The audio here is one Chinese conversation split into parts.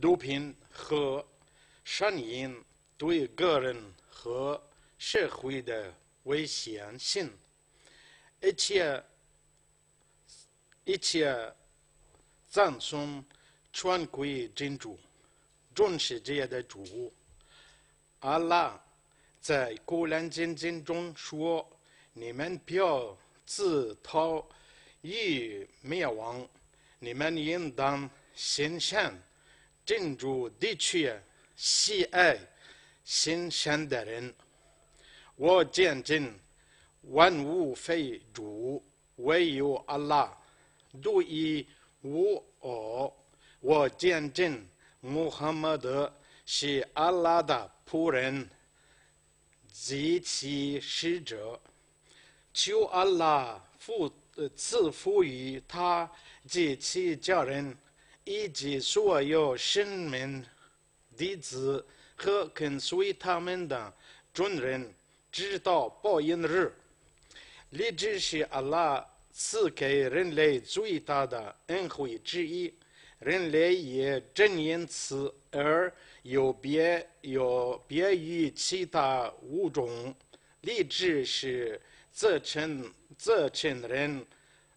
毒品和上瘾对个人和社会的危险性。一切一切赞颂全归真主，重视这样的主。阿拉在古兰经经中说：“你们不要自讨，亦灭亡。你们应当行善。”敬主地区喜爱新鲜的人，我见证万物非主，唯有阿拉独一无二。我见证穆罕默德是阿拉的仆人及其使者，求阿拉父赐福于他及其家人。以及所有圣门弟子和跟随他们的众人直到报应日。立志是阿拉赐给人类最大的恩惠之一，人类也正因此而有别有别于其他物种。立志是自称自称人，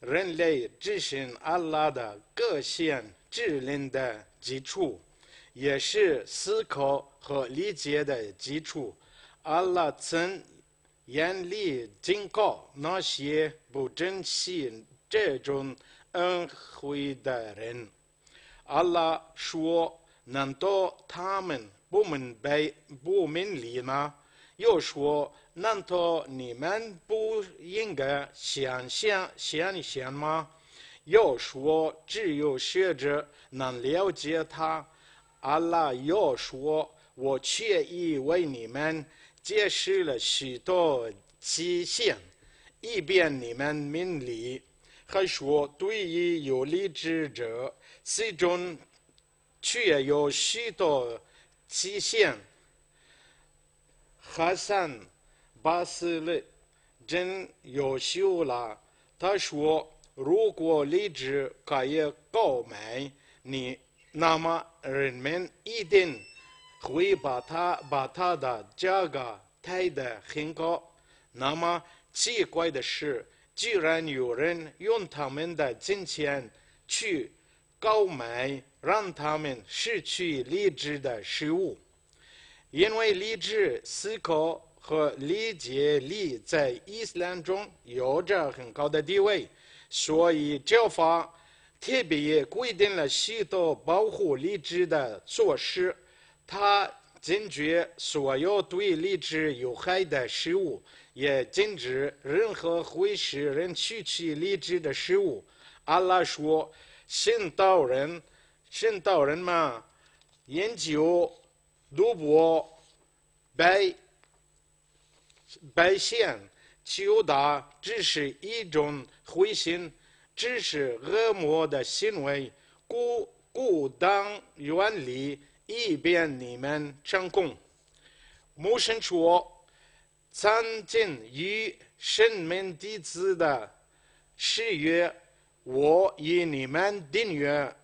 人类执行阿拉的个性。智能的基础，也是思考和理解的基础。阿拉曾严厉警告那些不珍惜这种恩惠的人。阿拉说：“难道他们不明白、不明理吗？”又说：“难道你们不应该想想、想一想吗？”要说只有学者能了解他，阿拉要说，我却意为你们解释了许多期限，以便你们明理。还说对于有理智者，其中却有许多期限。哈桑·巴斯勒真优秀了，他说。如果理智可以购买你，那么人们一定会把它把它的价格抬得很高。那么奇怪的是，居然有人用他们的金钱去购买，让他们失去理智的事物，因为理智思考和理解力在伊斯兰中有着很高的地位。所以教法特别规定了许多保护理智的措施，他禁绝所有对理智有害的食物，也禁止任何会使人失去理智的食物。阿拉说，信道人，信道人们饮酒、赌博、白白仙。求答只是一种灰心，只是恶魔的行为。故故当远离，以便你们成功。母神说：“曾经与神明弟子的誓约，我与你们订约，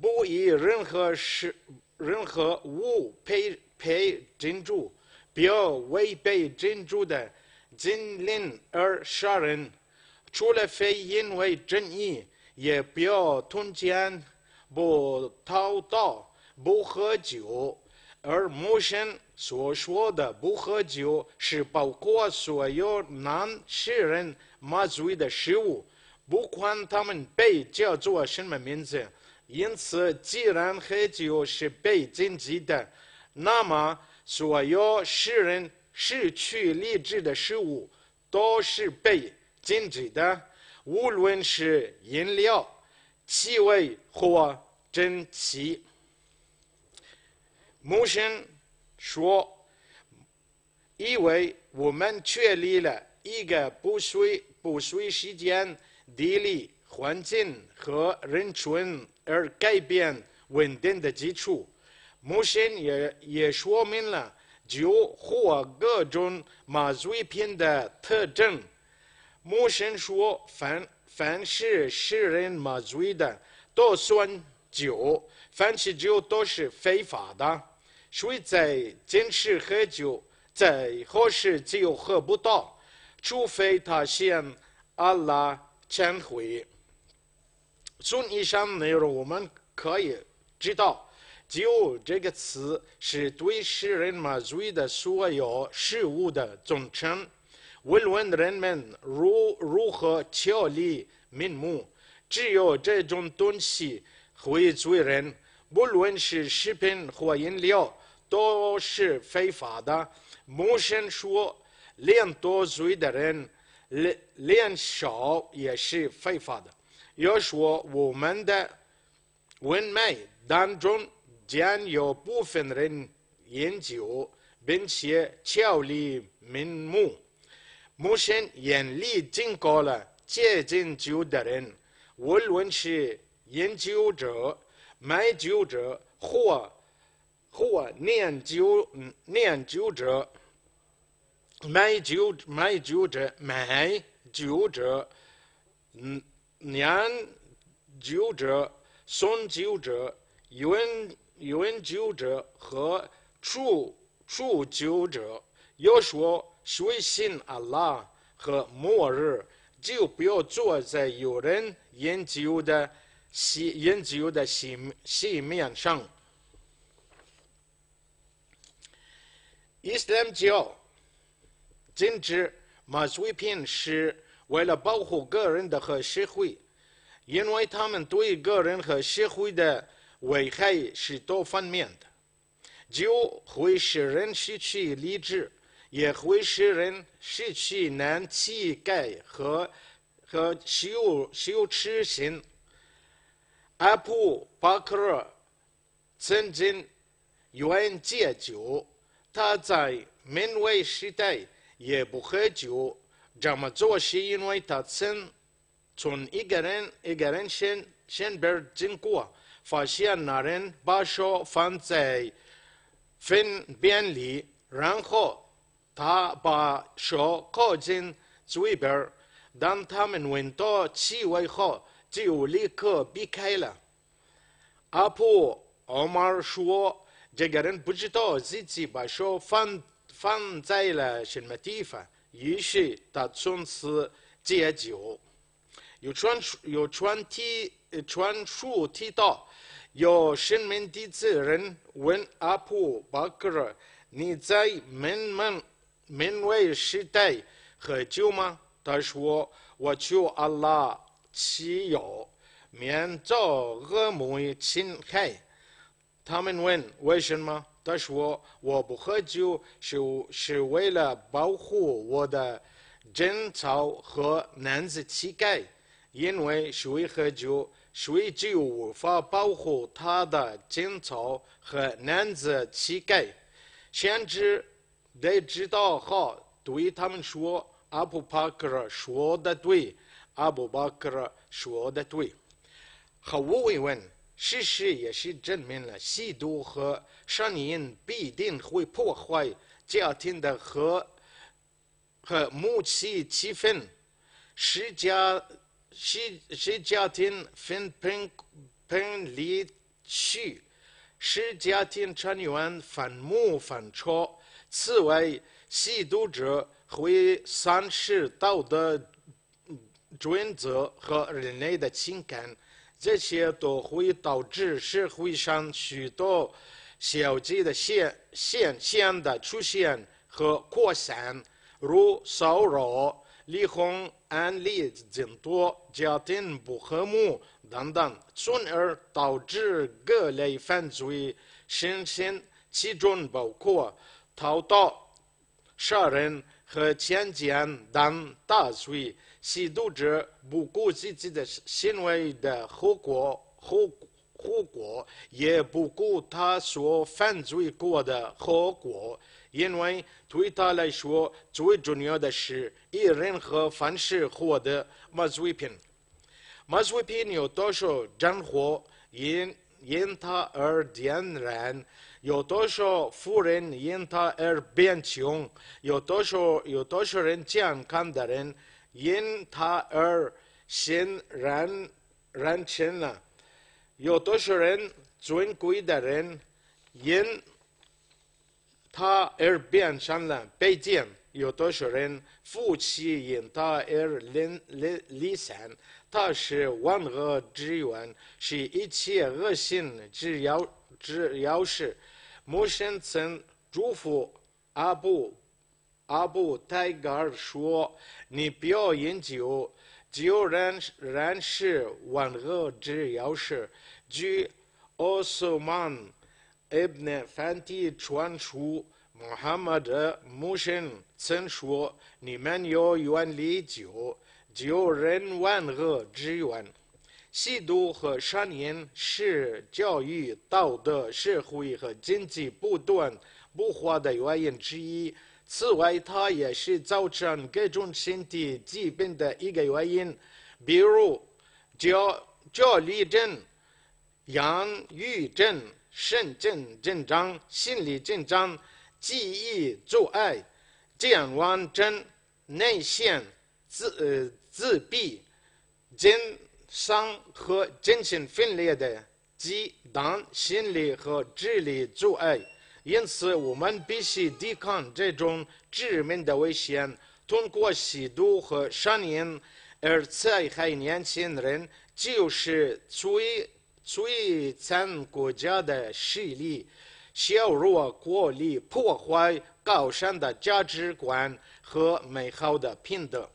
不以任何事、任何物配配珍珠，不要违背珍珠的。”金陵而杀人，除了非因为正义，也不要通奸、不偷盗、不喝酒。而穆生所说的不喝酒，是包括所有南世人麻醉的食物，不管他们被叫做什么名字。因此，既然喝酒是被禁忌的，那么所有世人。失去理智的事物都是被禁止的，无论是饮料、气味或蒸汽。母亲说：“因为我们确立了一个不随不随时间、地理、环境和人群而改变稳定的基础，母亲也也说明了。”酒或各种麻醉品的特征。穆圣说：“凡凡是使人麻醉的，都算酒；凡是酒都是非法的。谁在坚持喝酒，在何时就喝不到，除非他向阿拉忏悔。”从以上内容，我们可以知道。酒这个词是对世人麻醉的所有事物的总称。无论人们如如何巧立名目，只有这种东西会醉人，不论是食品或饮料，都是非法的。某些说量多醉的人，量少也是非法的。要说我们的文脉当中。将有部分人饮酒，并且巧立名目。目前严厉警告了接近酒的人，无论是饮酒者、买酒者，或或念酒念酒者、买酒买酒者、买酒者、嗯念酒者、送酒者，有。研究者和处处久者要说随信阿拉和末日，就不要坐在有人研究的西研究的西西面上。伊斯兰教禁止马毒品是为了保护个人的和社会，因为他们对个人和社会的。危害是多方面的，酒会使人失去理智，也会使人失去男子气概和和羞羞耻心。阿普巴克尔曾经愿戒酒，他在门卫时代也不喝酒，这么做是因为他曾从一个人一个人身身边经过。发现那人把手放在粪便里，然后他把手靠近嘴边当他们闻到气味后，就立刻避开了。阿布奥马说：“这个人不知道自己把手放放在了什么地方，于是他从此戒酒。”有传有传提传述提到。有圣明弟子问阿普巴克尔：“你在门明为时代喝酒吗？”他说：“我求阿拉起药，免遭恶魔侵害。”他们问：“为什么？”他说：“我不喝酒，是是为了保护我的贞操和男子气概，因为谁喝酒。”谁就无法保护他的贞操和男子气概。甚至得知道后，对他们说：“阿布巴克尔说的对，阿布巴克尔说的对。”毫无疑问，事实也是证明了吸毒和上瘾必定会破坏家庭的和和母系气氛，施加是家庭分崩崩离析，使家庭成员反目反差。此外，吸毒者会丧失道德准则和人类的情感，这些都会导致社会上许多消极的现现象的出现和扩散，如骚扰。离婚、案例增多、家庭不和睦等等，从而导致各类犯罪盛行，其中包括偷盗、杀人和强奸等大罪。吸毒者不顾自己的行为的后果，后后果也不顾他所犯罪过的后果。因为对他来说，最重要的是以任何方式获得马祖平。马祖平有多少战火因因他而点燃；有多少富人因他而变穷；有多少有多少人健康的人因他而心然然沉了；有多少人尊贵的人因。他而变成了北京有多少人夫妻因他而离离离散？他是万恶之源，是一切恶行之要之要事。母亲曾嘱咐阿布，阿布泰戈尔说：“你不要饮酒，酒人然是万恶之要事。”据奥斯曼。埃布纳·法蒂·川舒·穆罕默德·穆申曾说：“你们要远离酒，酒人万恶之源。吸毒和上瘾是教育、道德、社会和经济不断不化的原因之一。此外，它也是造成各种身体疾病的一个原因，比如焦焦虑症、抑郁症。”神经紧张、心理紧张、记忆阻碍、健忘症、内向、自呃自闭、精伤和精神分裂的及等心理和智力阻碍，因此我们必须抵抗这种致命的危险。通过吸毒和上瘾而残害年轻人，就是最。所以，参国家的势力，削弱国力，破坏高尚的价值观和美好的品德。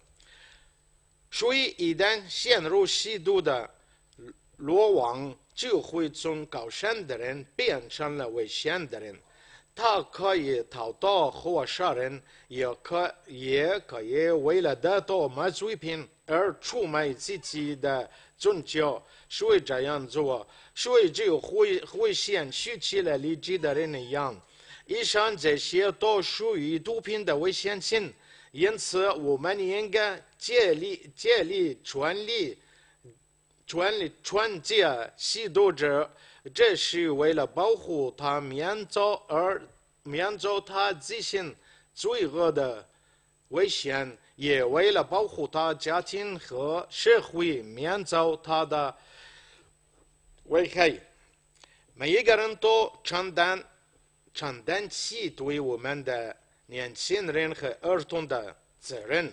所以，一旦陷入吸毒的罗网，就会从高尚的人变成了危险的人。他可以逃脱或杀人，也可也可以为了得到麻醉品而出卖自己的。宗教是为这样做，是为只有会会先失起了理智的人一样。以上这些都属于毒品的危险性，因此我们应该竭力竭力全力全力劝诫吸毒者，这是为了保护他免遭而免遭他自身罪恶的危险。也为了保护他家庭和社会免遭他的危害，每一个人都承担承担起对我们的年轻人和儿童的责任，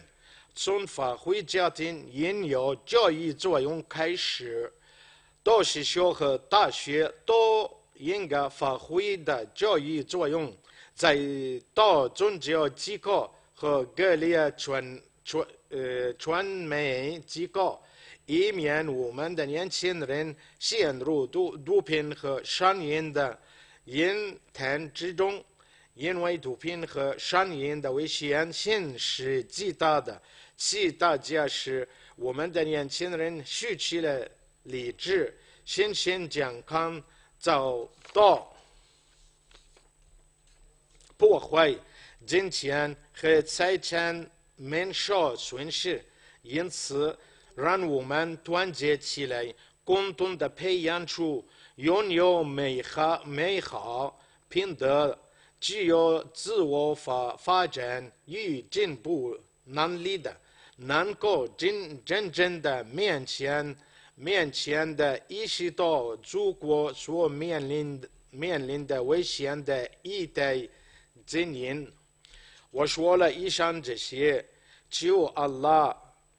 从发挥家庭应有教育作用开始，到学校和大学都应该发挥的教育作用，在到宗教机构。和各类传传呃传媒机构，以免我们的年轻人陷入毒毒品和上瘾的阴谈之中。因为毒品和上瘾的危险性是极大的，其望大家是我们的年轻人失去了理智、身心健康遭到破坏。金钱和财产免受损失，因此让我们团结起来，共同的培养出拥有美好美好品德、具有自我发发展与进步能力的，能够真真正的面前面前的意识到祖国所面临面临的危险的一代精年。我说了以上这些，就阿拉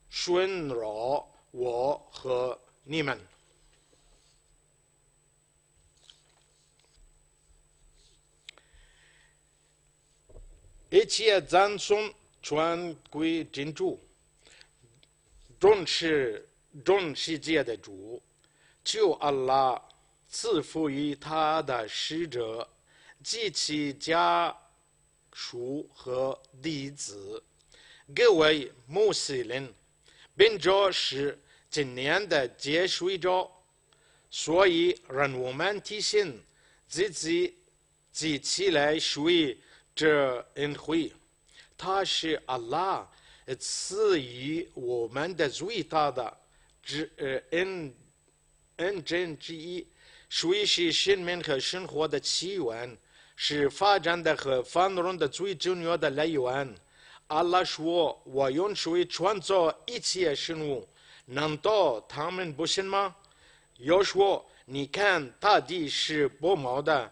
顺饶我和你们。一切赞颂全归真主，重视众世界的主，就阿拉赐福于他的使者及其家。书和弟子，各位穆斯林，本周是今年的结束周，所以让我们提醒自己，一起来属于这恩惠。它是阿拉赐予我们的最大的之恩恩证之一，属于生命和生活的起源。是发展的和繁荣的最重要的来源。阿拉说，我用水创造一切生物，难道他们不信吗？要说，你看，大地是不毛的，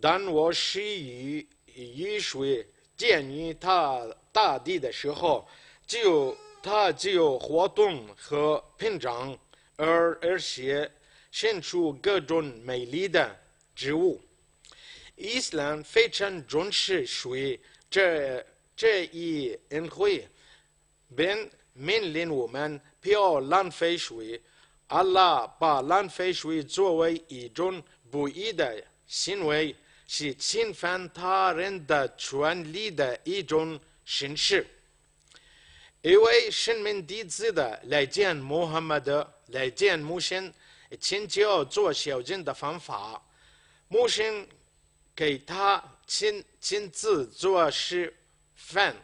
但我施于雨水建于它大地的时候，就它就有活动和膨胀，而而且生出各种美丽的植物。伊斯兰非常重视水这这一恩惠，并命令我们不要浪费水。阿拉把浪费水作为一种不义的行为，是侵犯他人的权利的一种形式。一位圣明弟子的来见穆罕默德，来见穆圣请教做小净的方法，穆圣。给他亲亲自做示范，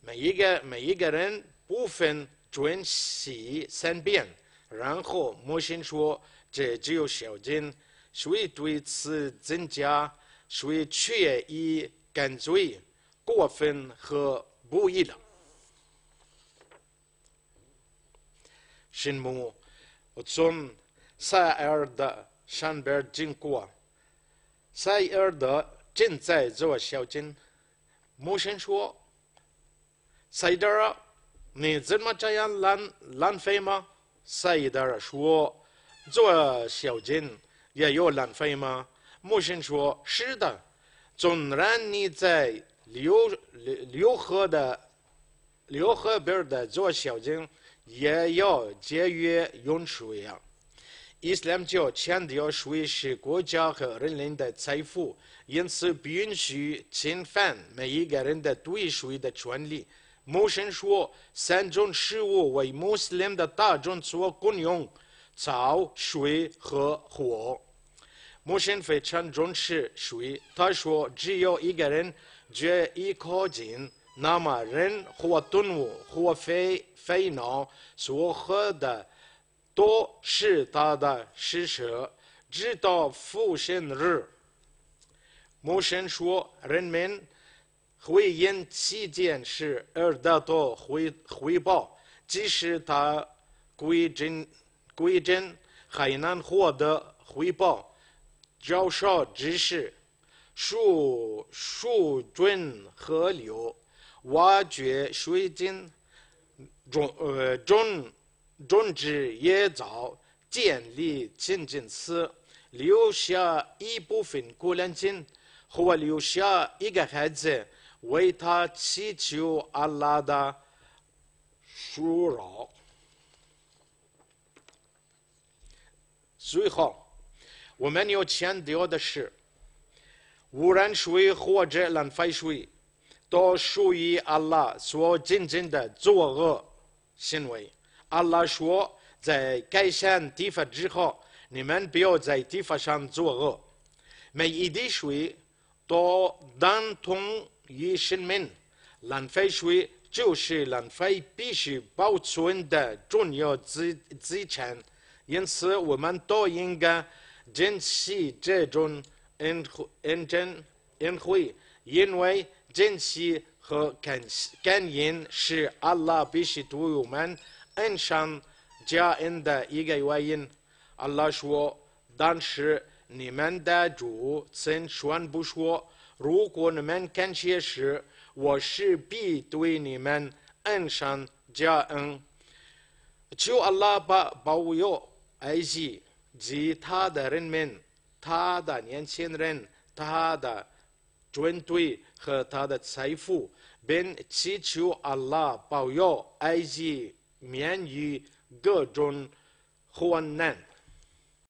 每一个每一个人不分准洗三遍，然后母亲说：“这只有小丁，谁对此增加，谁却已感觉过分和不易了。”神木，我从塞尔的山边经过。赛尔德正在做小金，母亲说：“赛德尔，你怎么这样浪浪费吗？”赛德尔说：“做小金也要浪费吗？”母亲说：“是的，纵然你在流流流河的流河边的做小金，也要节约用水呀。”伊斯兰教强调水是国家和人民的财富，因此不允许侵犯每一个人的独立水的权利。穆神说：“三种食物为穆斯林的大众所共用，草、水和火。”穆神非常重视水，他说：“只要一个人掘一口井，那么人或动物或非非脑所喝的。”都是他的施舍，直到复生日，某神说：“人们会因乞见事而得到回回报，即使他归真归真，还能获得回报。”教授知识，树树种河流，挖掘水晶，种呃种。”种植业早建立清真寺，留下一部分过粮金，或留下一个孩子，为他祈求阿拉的恕饶。最后，我们要强调的是，污染水或者浪费水，都属于阿拉所禁止的作恶行为。阿拉说：“在改山地发之后，你们不要在地发上作恶。每一滴水都等同于生命，浪费水就是浪费必须保存的重要资资产。因此，我们都应该珍惜这种恩惠、恩珍、恩惠，因为珍惜和感感恩是阿拉必须对我们。”恩上加恩的原因。阿拉说：当你们主曾困难说，如果你们感谢时，我势必对你们恩上加恩。求阿拉保佑埃及及他的人民、他的年轻人、他的军队和他的财富，并祈求阿拉保佑埃及。免于各种患难。